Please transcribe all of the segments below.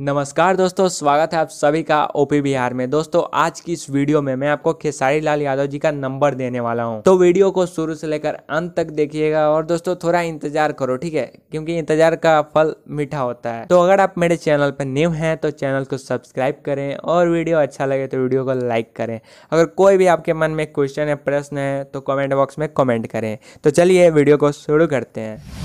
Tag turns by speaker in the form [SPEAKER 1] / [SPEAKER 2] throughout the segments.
[SPEAKER 1] नमस्कार दोस्तों स्वागत है आप सभी का ओपी बिहार में दोस्तों आज की इस वीडियो में मैं आपको खेसारी लाल यादव जी का नंबर देने वाला हूं तो वीडियो को शुरू से लेकर अंत तक देखिएगा और दोस्तों थोड़ा इंतजार करो ठीक है क्योंकि इंतजार का फल मीठा होता है तो अगर आप मेरे चैनल पर न्यू हैं तो चैनल को सब्सक्राइब करें और वीडियो अच्छा लगे तो वीडियो को लाइक करें अगर कोई भी आपके मन में क्वेश्चन है प्रश्न है तो कॉमेंट बॉक्स में कॉमेंट करें तो चलिए वीडियो को शुरू करते हैं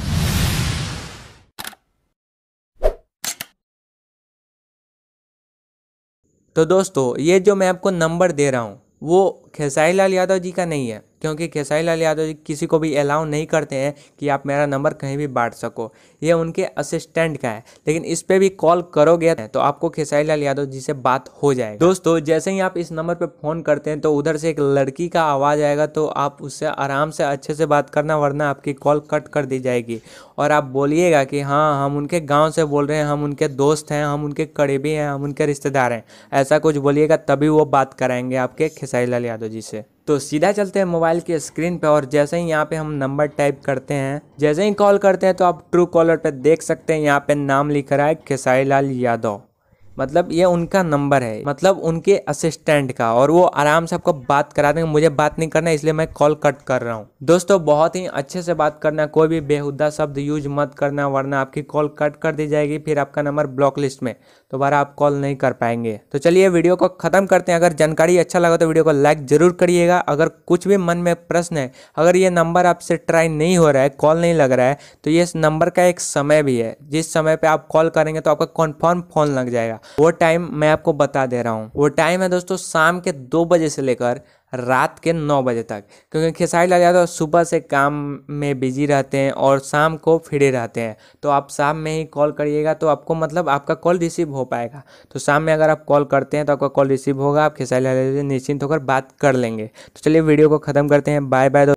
[SPEAKER 1] तो दोस्तों ये जो मैं आपको नंबर दे रहा हूँ वो खेसाई लाल यादव जी का नहीं है क्योंकि खेसाई लाल यादव जी किसी को भी अलाउ नहीं करते हैं कि आप मेरा नंबर कहीं भी बांट सको ये उनके असिस्टेंट का है लेकिन इस पर भी कॉल करोगे तो आपको खेसारी लाल यादव जी से बात हो जाएगी दोस्तों जैसे ही आप इस नंबर पर फ़ोन करते हैं तो उधर से एक लड़की का आवाज़ आएगा तो आप उससे आराम से अच्छे से बात करना वरना आपकी कॉल कट कर दी जाएगी और आप बोलिएगा कि हाँ हम उनके गाँव से बोल रहे हैं हम उनके दोस्त हैं हम उनके करीबी हैं हम उनके रिश्तेदार हैं ऐसा कुछ बोलिएगा तभी वो बात कराएंगे आपके खेसाई लाल यादव जी से तो सीधा चलते हैं मोबाइल के स्क्रीन पे और जैसे ही यहाँ पे हम नंबर टाइप करते हैं जैसे ही कॉल करते हैं तो आप ट्रू कॉलर पे देख सकते हैं यहाँ पे नाम लिख रहा है खेसारी लाल यादव मतलब ये उनका नंबर है मतलब उनके असिस्टेंट का और वो आराम से आपको बात करा देंगे मुझे बात नहीं करना इसलिए मैं कॉल कट कर रहा हूँ दोस्तों बहुत ही अच्छे से बात करना कोई भी बेहुदा शब्द यूज मत करना वरना आपकी कॉल कट कर दी जाएगी फिर आपका नंबर ब्लॉक लिस्ट में दोबारा आप कॉल नहीं कर पाएंगे तो चलिए वीडियो को खत्म करते हैं अगर जानकारी अच्छा लगा तो वीडियो को लाइक जरूर करिएगा अगर कुछ भी मन में प्रश्न है अगर ये नंबर आपसे ट्राई नहीं हो रहा है कॉल नहीं लग रहा है तो ये नंबर का एक समय भी है जिस समय पर आप कॉल करेंगे तो आपका कन्फर्म फ़ोन लग जाएगा वो टाइम मैं आपको बता दे रहा हूँ वो टाइम है दोस्तों शाम के दो बजे से लेकर रात के नौ बजे तक क्योंकि खेसारी लाल यादव सुबह से काम में बिजी रहते हैं और शाम को फ्री रहते हैं तो आप शाम में ही कॉल करिएगा तो आपको मतलब आपका कॉल रिसीव हो पाएगा तो शाम में अगर आप कॉल करते हैं तो आपका कॉल रिसीव होगा आप खेसारी लाल यादव से निश्चिंत होकर बात कर लेंगे तो चलिए वीडियो को ख़त्म करते हैं बाय बाय